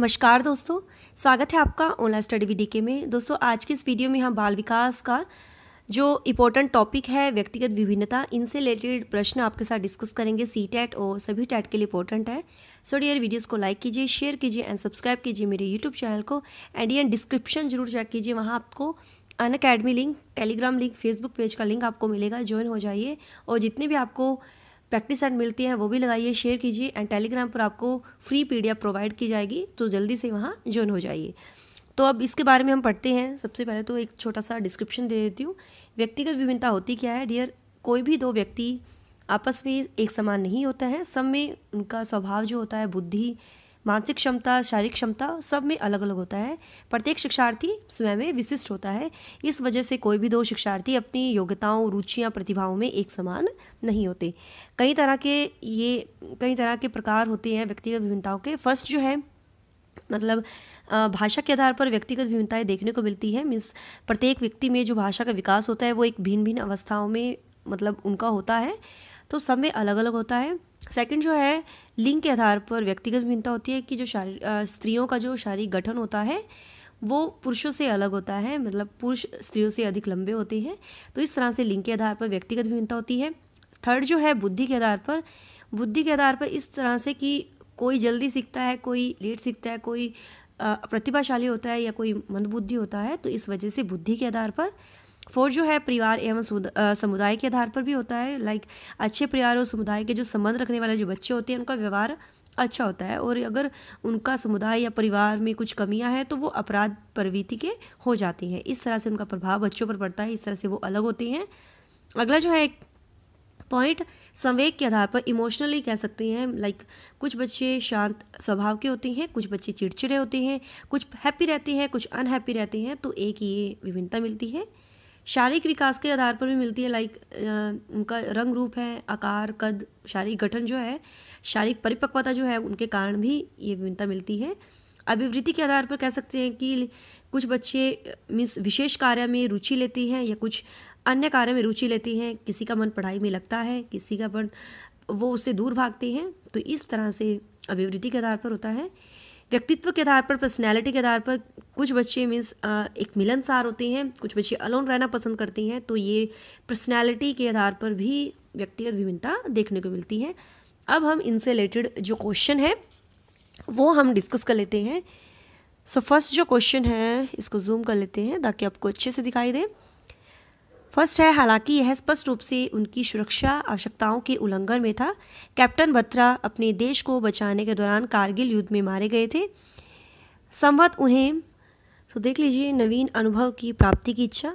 नमस्कार दोस्तों स्वागत है आपका ओला स्टडी वीडी के में दोस्तों आज की इस वीडियो में हम बाल विकास का जो इम्पोर्टेंट टॉपिक है व्यक्तिगत विभिन्नता इनसे रिलेटेड प्रश्न आपके साथ डिस्कस करेंगे सी टैट और सभी टैट के लिए इंपॉर्टेंट है सो डियर वीडियोस को लाइक कीजिए शेयर कीजिए एंड सब्सक्राइब कीजिए मेरे यूट्यूब चैनल को एंड ये डिस्क्रिप्शन जरूर चेक कीजिए वहाँ आपको Unacademy link telegram link facebook page का लिंक आपको मिलेगा ज्वाइन हो जाइए और जितने भी आपको प्रैक्टिस एंड मिलती है वो भी लगाइए शेयर कीजिए एंड टेलीग्राम पर आपको फ्री पी प्रोवाइड की जाएगी तो जल्दी से वहाँ ज्वाइन हो जाइए तो अब इसके बारे में हम पढ़ते हैं सबसे पहले तो एक छोटा सा डिस्क्रिप्शन दे देती हूँ व्यक्तिगत विभिन्नता होती क्या है डियर कोई भी दो व्यक्ति आपस में एक समान नहीं होता है सब में उनका स्वभाव जो होता है बुद्धि मानसिक क्षमता शारीरिक क्षमता सब में अलग अलग होता है प्रत्येक शिक्षार्थी स्वयं में विशिष्ट होता है इस वजह से कोई भी दो शिक्षार्थी अपनी योग्यताओं रुचियाँ प्रतिभाओं में एक समान नहीं होते कई तरह के ये कई तरह के प्रकार होते हैं व्यक्तिगत विभिन्नताओं के फर्स्ट जो है मतलब भाषा के आधार पर व्यक्तिगत विभिन्नताएं देखने को मिलती है मीन्स प्रत्येक व्यक्ति में जो भाषा का विकास होता है वो एक भिन्न भिन्न अवस्थाओं में मतलब उनका होता है तो सब में अलग अलग होता है सेकंड जो है लिंग के आधार पर व्यक्तिगत भिन्नता होती है कि जो शारी स्त्रियों का जो शारीरिक गठन होता है वो पुरुषों से अलग होता है मतलब पुरुष स्त्रियों से अधिक लंबे होते हैं तो इस तरह से लिंग के आधार पर व्यक्तिगत भिन्नता होती है थर्ड जो है बुद्धि के आधार पर बुद्धि के आधार पर इस तरह से कि कोई जल्दी सीखता है कोई लेट सीखता है कोई प्रतिभाशाली होता है या कोई मंदबुद्धि होता है तो इस वजह से बुद्धि के आधार पर फोर जो है परिवार एवं समुदाय के आधार पर भी होता है लाइक अच्छे परिवार और समुदाय के जो संबंध रखने वाले जो बच्चे होते हैं उनका व्यवहार अच्छा होता है और अगर उनका समुदाय या परिवार में कुछ कमियां हैं तो वो अपराध प्रवृत्ति के हो जाती हैं इस तरह से उनका प्रभाव बच्चों पर पड़ता है इस तरह से वो अलग होते हैं अगला जो है पॉइंट संवेग के आधार पर इमोशनली कह सकते हैं लाइक कुछ बच्चे शांत स्वभाव के होते हैं कुछ बच्चे चिड़चिड़े होते हैं कुछ हैप्पी रहते हैं कुछ अनहैप्पी रहते हैं तो एक ये विभिन्नता मिलती है शारीरिक विकास के आधार पर भी मिलती है लाइक उनका रंग रूप है आकार कद शारीरिक गठन जो है शारीरिक परिपक्वता जो है उनके कारण भी ये भिन्नता मिलती है अभिवृत्ति के आधार पर कह सकते हैं कि कुछ बच्चे मीन्स विशेष कार्य में रुचि लेती हैं या कुछ अन्य कार्य में रुचि लेती हैं किसी का मन पढ़ाई में लगता है किसी का मन वो उससे दूर भागते हैं तो इस तरह से अभिवृत्ति के आधार पर होता है व्यक्तित्व के आधार पर पर्सनैलिटी के आधार पर कुछ बच्चे मीन्स एक मिलनसार होते हैं कुछ बच्चे अलोन रहना पसंद करते हैं तो ये पर्सनैलिटी के आधार पर भी व्यक्तिगत विभिन्नता देखने को मिलती है अब हम इनसे रिलेटेड जो क्वेश्चन है वो हम डिस्कस कर लेते हैं सो so, फर्स्ट जो क्वेश्चन है इसको जूम कर लेते हैं ताकि आपको अच्छे से दिखाई दे फर्स्ट है हालांकि यह स्पष्ट रूप से उनकी सुरक्षा आवश्यकताओं के उल्लंघन में था कैप्टन बत्रा अपने देश को बचाने के दौरान कारगिल युद्ध में मारे गए थे संवत उन्हें तो देख लीजिए नवीन अनुभव की प्राप्ति की इच्छा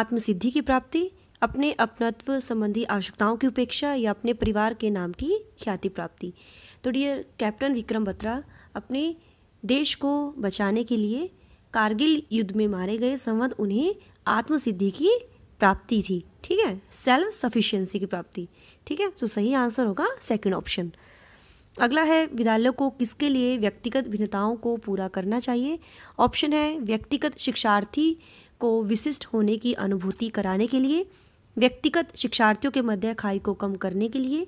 आत्मसिद्धि की प्राप्ति अपने अपनत्व संबंधी आवश्यकताओं की उपेक्षा या अपने परिवार के नाम की ख्याति प्राप्ति तो डियर कैप्टन विक्रम बत्रा अपने देश को बचाने के लिए कारगिल युद्ध में मारे गए संवत उन्हें आत्मसिद्धि की प्राप्ति थी ठीक है सेल्फ सफिशियंसी की प्राप्ति ठीक है तो सही आंसर होगा सेकंड ऑप्शन अगला है विद्यालय को किसके लिए व्यक्तिगत भिन्नताओं को पूरा करना चाहिए ऑप्शन है व्यक्तिगत शिक्षार्थी को विशिष्ट होने की अनुभूति कराने के लिए व्यक्तिगत शिक्षार्थियों के मध्य खाई को कम करने के लिए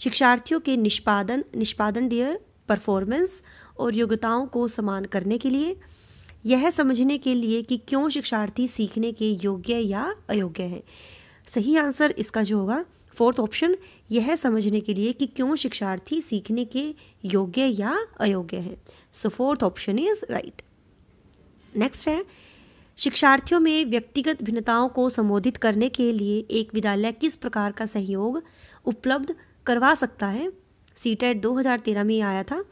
शिक्षार्थियों के निष्पादन निष्पादन डियर परफॉर्मेंस और योग्यताओं को समान करने के लिए यह समझने के लिए कि क्यों शिक्षार्थी सीखने के योग्य या अयोग्य हैं सही आंसर इसका जो होगा फोर्थ ऑप्शन यह समझने के लिए कि क्यों शिक्षार्थी सीखने के योग्य या अयोग्य हैं so fourth option is right next है शिक्षार्थियों में व्यक्तिगत भिन्नताओं को संबोधित करने के लिए एक विद्यालय किस प्रकार का सहयोग उपलब्ध करवा सकता है सी टेट e दो में आया था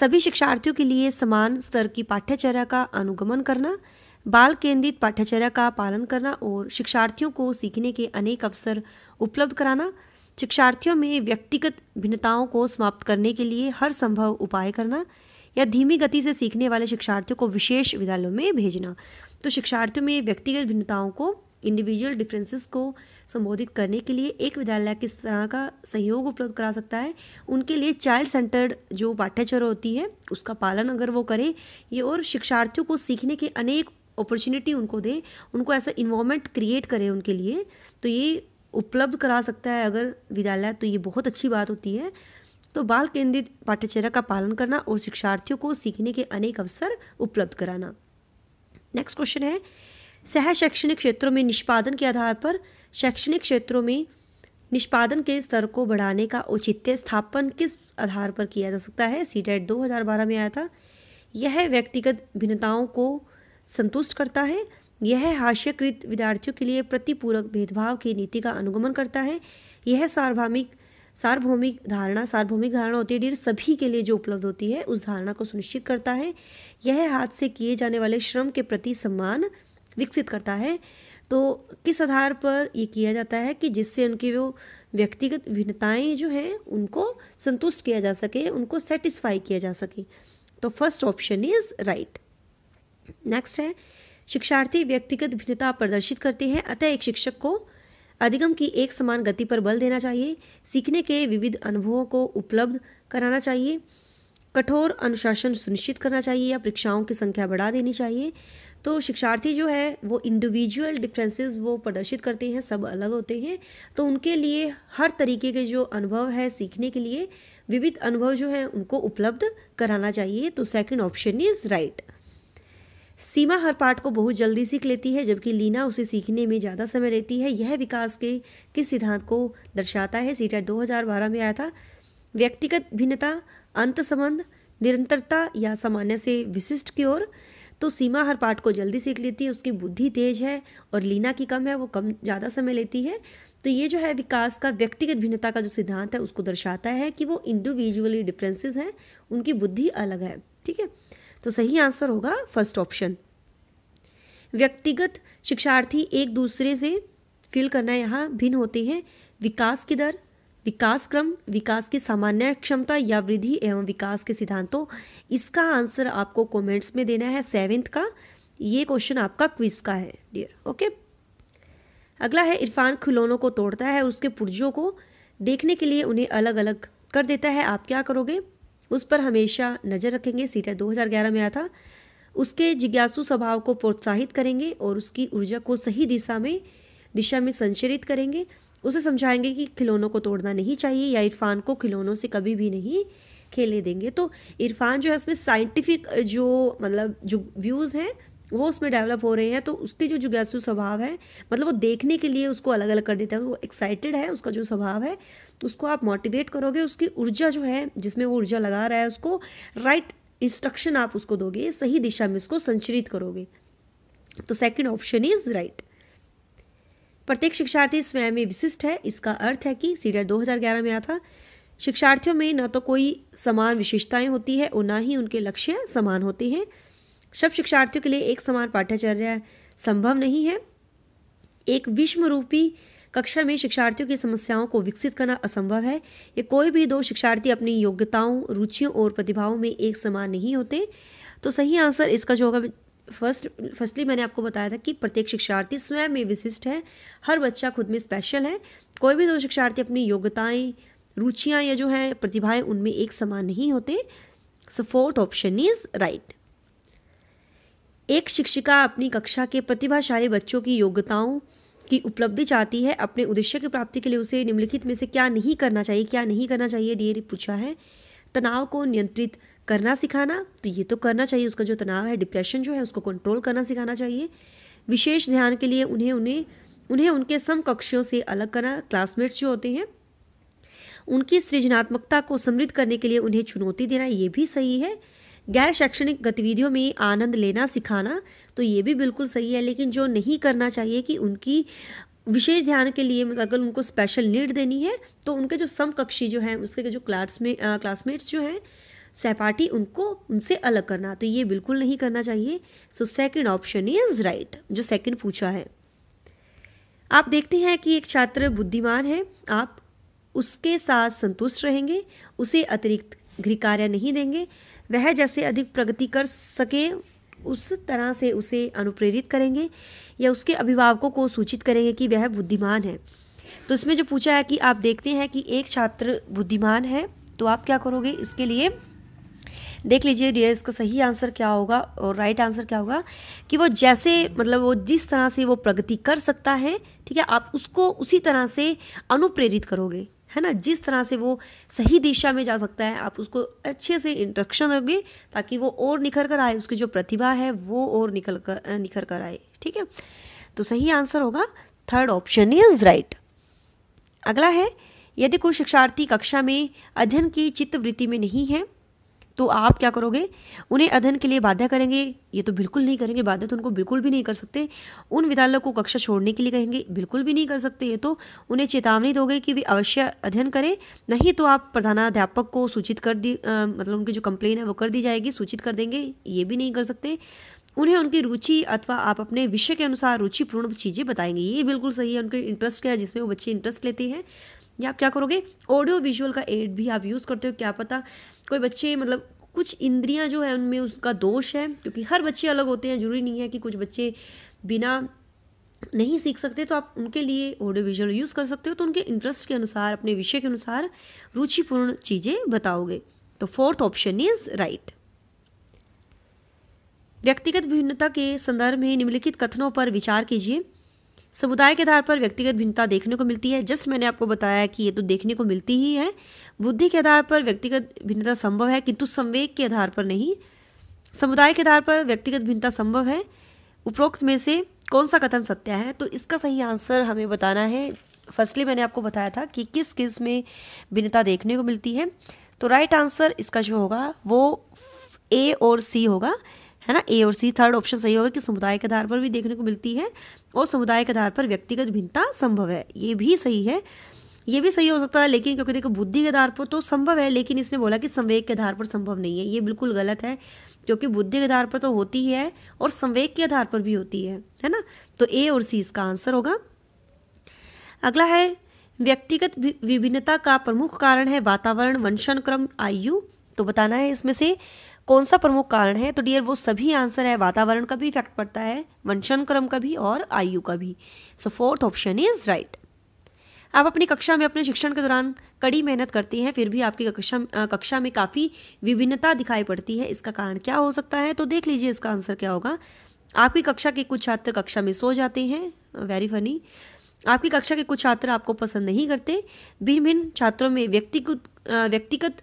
सभी शिक्षार्थियों के लिए समान स्तर की पाठ्यचर्या का अनुगमन करना बाल केंद्रित पाठ्यचर्या का पालन करना और शिक्षार्थियों को सीखने के अनेक अवसर उपलब्ध कराना शिक्षार्थियों में व्यक्तिगत भिन्नताओं को समाप्त करने के लिए हर संभव उपाय करना या धीमी गति से सीखने वाले शिक्षार्थियों को विशेष विद्यालयों में भेजना तो शिक्षार्थियों में व्यक्तिगत भिन्नताओं को इंडिविजुअल डिफरेंसेस को संबोधित करने के लिए एक विद्यालय किस तरह का सहयोग उपलब्ध करा सकता है उनके लिए चाइल्ड सेंटर्ड जो पाठ्यचर्या होती है उसका पालन अगर वो करें ये और शिक्षार्थियों को सीखने के अनेक अपॉर्चुनिटी उनको दे उनको ऐसा इन्वामेंट क्रिएट करे उनके लिए तो ये उपलब्ध करा सकता है अगर विद्यालय तो ये बहुत अच्छी बात होती है तो बाल केंद्रित पाठ्यचर्या का पालन करना और शिक्षार्थियों को सीखने के अनेक अवसर उपलब्ध कराना नेक्स्ट क्वेश्चन है सह शैक्षणिक क्षेत्रों में निष्पादन के आधार पर शैक्षणिक क्षेत्रों में निष्पादन के स्तर को बढ़ाने का औचित्य स्थापन किस आधार पर किया जा सकता है सी डेट दो हज़ार बारह में आया था यह व्यक्तिगत भिन्नताओं को संतुष्ट करता है यह हास्यकृत विद्यार्थियों के लिए प्रतिपूरक भेदभाव की नीति का अनुगमन करता है यह सार्वभौमिक सार्वभौमिक धारणा सार्वभौमिक धारणा होती है डीर सभी के लिए जो उपलब्ध होती है उस धारणा को सुनिश्चित करता है यह हाथ से किए जाने वाले श्रम के प्रति सम्मान विकसित करता है तो किस आधार पर ये किया जाता है कि जिससे उनकी वो व्यक्तिगत भिन्नताएं जो हैं उनको संतुष्ट किया जा सके उनको सेटिस्फाई किया जा सके तो first option is right next है शिक्षार्थी व्यक्तिगत भिन्नता प्रदर्शित करते हैं अतः एक शिक्षक को अधिगम की एक समान गति पर बल देना चाहिए सीखने के विविध अनुभवों को उपलब्ध कराना चाहिए कठोर अनुशासन सुनिश्चित करना चाहिए या परीक्षाओं की संख्या बढ़ा देनी चाहिए तो शिक्षार्थी जो है वो इंडिविजुअल डिफरेंसेस वो प्रदर्शित करते हैं सब अलग होते हैं तो उनके लिए हर तरीके के जो अनुभव है सीखने के लिए विविध अनुभव जो है उनको उपलब्ध कराना चाहिए तो सेकंड ऑप्शन इज़ राइट सीमा हर पाठ को बहुत जल्दी सीख लेती है जबकि लीना उसे सीखने में ज़्यादा समय लेती है यह विकास के किस सिद्धांत को दर्शाता है सीटा 2012 में आया था व्यक्तिगत भिन्नता अंत संबंध निरंतरता या सामान्य से विशिष्ट की ओर तो सीमा हर पार्ट को जल्दी सीख लेती है उसकी बुद्धि तेज है और लीना की कम है वो कम ज़्यादा समय लेती है तो ये जो है विकास का व्यक्तिगत भिन्नता का जो सिद्धांत है उसको दर्शाता है कि वो इंडिविजुअली डिफ्रेंसेज हैं उनकी बुद्धि अलग है ठीक है तो सही आंसर होगा फर्स्ट ऑप्शन व्यक्तिगत शिक्षार्थी एक दूसरे से फील करना यहाँ भिन्न होते हैं विकास की दर विकास क्रम विकास की सामान्य क्षमता या वृद्धि एवं विकास के सिद्धांतों इसका आंसर आपको कमेंट्स में देना है सेवेंथ का ये क्वेश्चन आपका क्विज का है डियर ओके अगला है इरफान खिलौनों को तोड़ता है और उसके पुर्जों को देखने के लिए उन्हें अलग अलग कर देता है आप क्या करोगे उस पर हमेशा नज़र रखेंगे सीटर 2011 में आया था उसके जिज्ञासु स्वभाव को प्रोत्साहित करेंगे और उसकी ऊर्जा को सही दिशा में दिशा में संचरित करेंगे उसे समझाएंगे कि खिलौनों को तोड़ना नहीं चाहिए या इरफान को खिलौनों से कभी भी नहीं खेलने देंगे तो इरफान जो है उसमें साइंटिफिक जो मतलब जो व्यूज़ हैं वो उसमें डेवलप हो रहे हैं तो उसके जो जुगैसु स्वभाव है मतलब वो देखने के लिए उसको अलग अलग कर देता है वो एक्साइटेड है उसका जो स्वभाव है उसको आप मोटिवेट करोगे उसकी ऊर्जा जो है जिसमें वो ऊर्जा लगा रहा है उसको राइट इंस्ट्रक्शन आप उसको दोगे सही दिशा में उसको संचरित करोगे तो सेकेंड ऑप्शन इज़ राइट प्रत्येक शिक्षार्थी स्वयं में विशिष्ट है इसका अर्थ है कि सीरियल 2011 में आया था शिक्षार्थियों में न तो कोई समान विशेषताएं होती है और ना ही उनके लक्ष्य समान होते हैं सब शिक्षार्थियों के लिए एक समान पाठ्यचर्य संभव नहीं है एक विश्व रूपी कक्षा में शिक्षार्थियों की समस्याओं को विकसित करना असंभव है ये कोई भी दो शिक्षार्थी अपनी योग्यताओं रुचियों और प्रतिभाओं में एक समान नहीं होते तो सही आंसर इसका जो होगा फर्स्ट फर्स्टली मैंने आपको बताया था कि प्रत्येक शिक्षार्थी स्वयं में विशिष्ट है हर बच्चा खुद में स्पेशल है कोई भी दो शिक्षार्थी अपनी योग्यताएं रुचियां या जो हैं प्रतिभाएं उनमें एक समान नहीं होते so fourth option is right एक शिक्षिका अपनी कक्षा के प्रतिभाशाली बच्चों की योग्यताओं की उपलब्धि चाहती है अपने उद्देश्य की प्राप्ति के लिए उसे निम्नलिखित में से क्या नहीं करना चाहिए क्या नहीं करना चाहिए डी पूछा है तनाव को नियंत्रित करना सिखाना तो ये तो करना चाहिए उसका जो तनाव है डिप्रेशन जो है उसको कंट्रोल करना सिखाना चाहिए विशेष ध्यान के लिए उन्हें उन्हें उन्हें उनके समकक्षियों से अलग करना क्लासमेट्स जो होते हैं उनकी सृजनात्मकता को समृद्ध करने के लिए उन्हें चुनौती देना ये भी सही है गैर शैक्षणिक गतिविधियों में आनंद लेना सिखाना तो ये भी बिल्कुल सही है लेकिन जो नहीं करना चाहिए कि उनकी विशेष ध्यान के लिए अगर उनको स्पेशल नीड देनी है तो उनके जो समकक्षी जो हैं उसके जो क्लास में क्लासमेट्स जो हैं सहपाठी उनको उनसे अलग करना तो ये बिल्कुल नहीं करना चाहिए so second option is right जो सेकेंड पूछा है आप देखते हैं कि एक छात्र बुद्धिमान है आप उसके साथ संतुष्ट रहेंगे उसे अतिरिक्त गृह कार्य नहीं देंगे वह जैसे अधिक प्रगति कर सके उस तरह से उसे अनुप्रेरित करेंगे या उसके अभिभावकों को सूचित करेंगे कि वह बुद्धिमान है तो इसमें जो पूछा है कि आप देखते हैं कि एक छात्र बुद्धिमान है तो आप क्या करोगे इसके लिए देख लीजिए डियर इसका सही आंसर क्या होगा और राइट आंसर क्या होगा कि वो जैसे मतलब वो जिस तरह से वो प्रगति कर सकता है ठीक है आप उसको उसी तरह से अनुप्रेरित करोगे है ना जिस तरह से वो सही दिशा में जा सकता है आप उसको अच्छे से इंट्रक्शन दोगे ताकि वो और निखर कर आए उसकी जो प्रतिभा है वो और निकल कर निखर कर आए ठीक है तो सही आंसर होगा थर्ड ऑप्शन इज राइट अगला है यदि कोई शिक्षार्थी कक्षा में अध्ययन की चित्तवृत्ति में नहीं है तो आप क्या करोगे उन्हें अध्ययन के लिए बाध्य करेंगे ये तो बिल्कुल नहीं करेंगे बाध्य तो उनको बिल्कुल भी नहीं कर सकते उन विद्यालयों को कक्षा छोड़ने के लिए कहेंगे बिल्कुल भी नहीं कर सकते ये तो उन्हें चेतावनी दोगे कि वे अवश्य अध्ययन करें नहीं तो आप प्रधानाध्यापक को सूचित कर दी आ, मतलब उनकी जो कंप्लेन है वो कर दी जाएगी सूचित कर देंगे ये भी नहीं कर सकते उन्हें उनकी रुचि अथवा आप अपने विषय के अनुसार रुचिपूर्ण चीज़ें बताएंगे ये बिल्कुल सही है उनके इंटरेस्ट क्या है जिसमें वो बच्चे इंटरेस्ट लेते हैं या आप क्या करोगे ऑडियो विजुअल का एड भी आप यूज़ करते हो क्या पता कोई बच्चे मतलब कुछ इंद्रियां जो है उनमें उसका दोष है क्योंकि हर बच्चे अलग होते हैं जरूरी नहीं है कि कुछ बच्चे बिना नहीं सीख सकते तो आप उनके लिए ऑडियो विजुअल यूज़ कर सकते हो तो उनके इंटरेस्ट के अनुसार अपने विषय के अनुसार रुचिपूर्ण चीज़ें बताओगे तो फोर्थ ऑप्शन इज राइट व्यक्तिगत भिन्नता के संदर्भ में निम्नलिखित कथनों पर विचार कीजिए समुदाय के आधार पर व्यक्तिगत भिन्नता देखने को मिलती है जस्ट मैंने आपको बताया कि ये तो देखने को मिलती ही है बुद्धि के आधार पर व्यक्तिगत भिन्नता संभव है किंतु संवेग के आधार पर नहीं समुदाय के आधार पर व्यक्तिगत भिन्नता संभव है उपरोक्त में से कौन सा कथन सत्य है तो इसका सही आंसर हमें बताना है फर्स्टली मैंने आपको बताया था कि किस किस में भिन्नता देखने को मिलती है तो राइट आंसर इसका जो होगा वो ए और सी होगा है ना ए और सी थर्ड ऑप्शन सही होगा कि समुदाय के आधार पर भी देखने को मिलती है और समुदाय के आधार पर व्यक्तिगत भिन्नता संभव है ये भी सही है ये भी सही हो सकता है लेकिन क्योंकि देखो बुद्धि के आधार पर तो संभव है लेकिन इसने बोला कि संवेग के आधार पर संभव नहीं है ये बिल्कुल गलत है क्योंकि बुद्धि के आधार पर तो होती है और संवेग के आधार पर भी होती है है ना तो ए और सी इसका आंसर होगा अगला है व्यक्तिगत विभिन्नता का प्रमुख कारण है वातावरण वंशन क्रम आयु तो बताना है इसमें से कौन सा प्रमुख कारण है तो डियर वो सभी आंसर है वातावरण का भी इफेक्ट पड़ता है वंशन क्रम का भी और आयु का भी so fourth option is right आप अपनी कक्षा में अपने शिक्षण के दौरान कड़ी मेहनत करते हैं फिर भी आपकी कक्षा कक्षा में काफ़ी विभिन्नता दिखाई पड़ती है इसका कारण क्या हो सकता है तो देख लीजिए इसका आंसर क्या होगा आपकी कक्षा के कुछ छात्र कक्षा में सो जाते हैं वेरी फनी आपकी कक्षा के कुछ छात्र आपको पसंद नहीं करते भिन्न भिन्न छात्रों में व्यक्तिगत व्यक्तिगत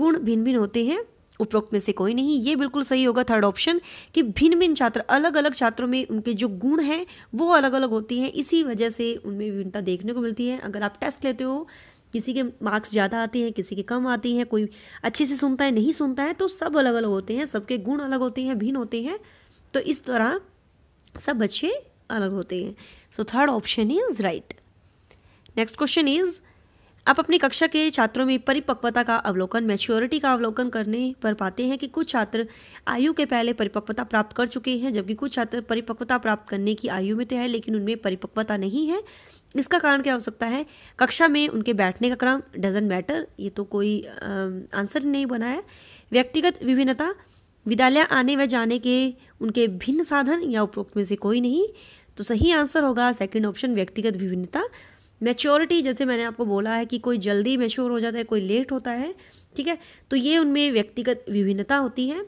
गुण भिन्न भिन्न होते हैं उपरोक्त में से कोई नहीं ये बिल्कुल सही होगा थर्ड ऑप्शन कि भिन्न भिन्न छात्र अलग अलग छात्रों में उनके जो गुण हैं वो अलग अलग होती हैं इसी वजह से उनमें विभिन्नता देखने को मिलती है अगर आप टेस्ट लेते हो किसी के मार्क्स ज़्यादा आते हैं किसी के कम आते हैं कोई अच्छे से सुनता है नहीं सुनता है तो सब अलग अलग होते हैं सबके गुण अलग होते हैं भिन्न होते हैं तो इस तरह सब बच्चे अलग होते हैं so third option is right next question is आप अपनी कक्षा के छात्रों में परिपक्वता का अवलोकन मैच्योरिटी का अवलोकन करने पर पाते हैं कि कुछ छात्र आयु के पहले परिपक्वता प्राप्त कर चुके हैं जबकि कुछ छात्र परिपक्वता प्राप्त करने की आयु में तो है लेकिन उनमें परिपक्वता नहीं है इसका कारण क्या हो सकता है कक्षा में उनके बैठने का क्रम डजेंट मैटर ये तो कोई आंसर नहीं बना है व्यक्तिगत विभिन्नता विद्यालय आने व जाने के उनके भिन्न साधन या उपरोक्त में से कोई नहीं तो सही आंसर होगा सेकेंड ऑप्शन व्यक्तिगत विभिन्नता मैच्योरिटी जैसे मैंने आपको बोला है कि कोई जल्दी मैच्योर हो जाता है कोई लेट होता है ठीक है तो ये उनमें व्यक्तिगत विभिन्नता होती है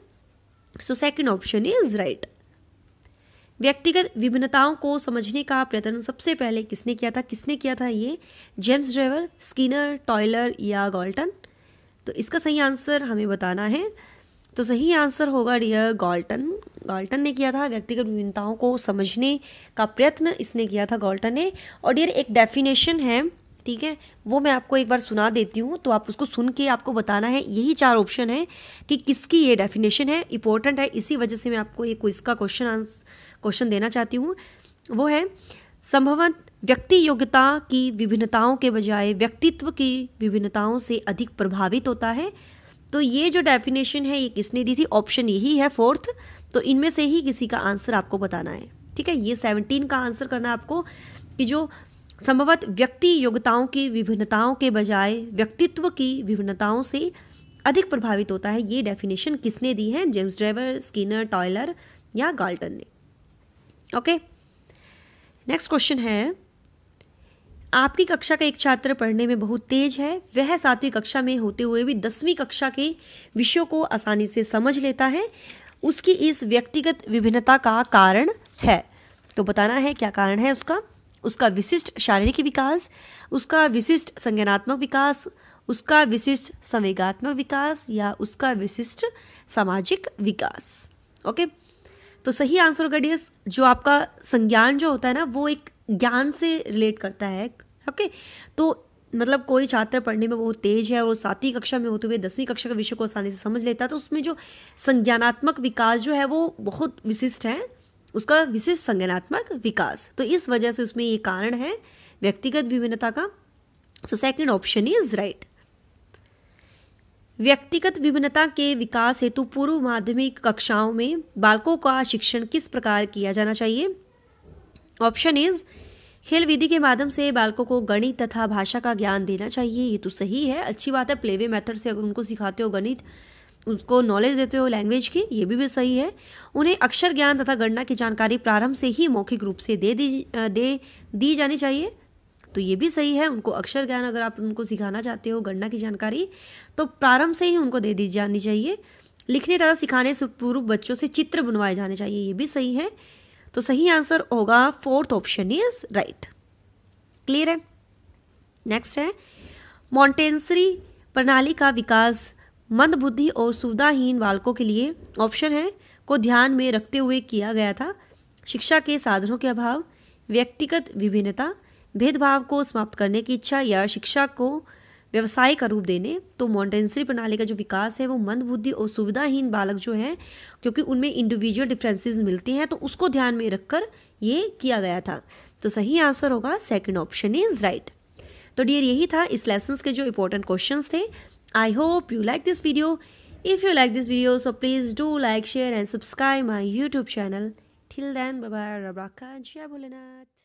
so second option is right व्यक्तिगत विभिन्नताओं को समझने का प्रयत्न सबसे पहले किसने किया था किसने किया था ये जेम्स ड्राइवर स्किनर टॉयलर या गॉल्टन तो इसका सही आंसर हमें बताना है तो सही आंसर होगा डियर गॉल्टन गॉल्टन ने किया था व्यक्तिगत विभिन्नताओं को समझने का प्रयत्न इसने किया था गॉल्टन ने और डियर एक डेफिनेशन है ठीक है वो मैं आपको एक बार सुना देती हूँ तो आप उसको सुन के आपको बताना है यही चार ऑप्शन है कि किसकी ये डेफिनेशन है इंपॉर्टेंट है इसी वजह से मैं आपको ये इसका का क्वेश्चन क्वेश्चन देना चाहती हूँ वो है संभवत व्यक्ति योग्यता की विभिन्नताओं के बजाय व्यक्तित्व की विभिन्नताओं से अधिक प्रभावित होता है तो ये जो डेफिनेशन है ये किसने दी थी ऑप्शन यही है फोर्थ तो इनमें से ही किसी का आंसर आपको बताना है ठीक है ये सेवनटीन का आंसर करना है आपको कि जो संभवत व्यक्ति योग्यताओं की विभिन्नताओं के बजाय व्यक्तित्व की विभिन्नताओं से अधिक प्रभावित होता है ये डेफिनेशन किसने दी है जेम्स ड्राइवर स्किनर टॉयलर या गाल्टन ने ओके नेक्स्ट क्वेश्चन है आपकी कक्षा का एक छात्र पढ़ने में बहुत तेज है वह सातवीं कक्षा में होते हुए भी दसवीं कक्षा के विषयों को आसानी से समझ लेता है उसकी इस व्यक्तिगत विभिन्नता का कारण है तो बताना है क्या कारण है उसका उसका विशिष्ट शारीरिक विकास उसका विशिष्ट संज्ञानात्मक विकास उसका विशिष्ट संवेगात्मक विकास या उसका विशिष्ट सामाजिक विकास ओके तो सही आंसर गडियस जो आपका संज्ञान जो होता है ना वो एक ज्ञान से रिलेट करता है ओके तो मतलब कोई छात्र पढ़ने में बहुत तेज है और वो सातवीं कक्षा में होते हुए दसवीं कक्षा के विषय को आसानी से समझ लेता है तो उसमें जो संज्ञानात्मक विकास जो है वो बहुत विशिष्ट है उसका विशिष्ट संज्ञानात्मक विकास तो इस वजह से उसमें ये कारण है व्यक्तिगत विभिन्नता का so second option is right व्यक्तिगत विभिन्नता के विकास हेतु पूर्व माध्यमिक कक्षाओं में बालकों का शिक्षण किस प्रकार किया जाना चाहिए ऑप्शन इज खेल विधि के माध्यम से बालकों को गणित तथा भाषा का ज्ञान देना चाहिए ये तो सही है अच्छी बात है प्लेवे मेथड से अगर उनको सिखाते हो गणित उसको नॉलेज देते हो लैंग्वेज की ये भी, भी सही है उन्हें अक्षर ज्ञान तथा गणना की जानकारी प्रारंभ से ही मौखिक रूप से दे दी दे दी जानी चाहिए तो ये भी सही है उनको अक्षर ज्ञान अगर आप उनको सिखाना चाहते हो गणना की जानकारी तो प्रारंभ से ही उनको दे दी जानी चाहिए लिखने तथा सिखाने से पूर्व बच्चों से चित्र बनवाए जाने चाहिए ये भी सही है तो सही आंसर होगा fourth option is right clear है नेक्स्ट है मॉन्टेंसरी प्रणाली का विकास मंदबुद्धि और सुविधाहीन बालकों के लिए ऑप्शन है को ध्यान में रखते हुए किया गया था शिक्षा के साधनों के अभाव व्यक्तिगत विभिन्नता भेदभाव को समाप्त करने की इच्छा या शिक्षा को व्यवसाय का रूप देने तो मॉन्टेन्सरी प्रणाली का जो विकास है वो मंदबुद्धि और सुविधाहीन बालक जो हैं क्योंकि उनमें इंडिविजुअल डिफरेंसेस मिलते हैं तो उसको ध्यान में रखकर ये किया गया था तो सही आंसर होगा सेकेंड ऑप्शन इज राइट तो डियर यही था इस लेसन के जो इंपॉर्टेंट क्वेश्चन थे I hope you like this video if you like this video so please do like share and subscribe my YouTube channel till then bye रबाका जिया भोलेनाथ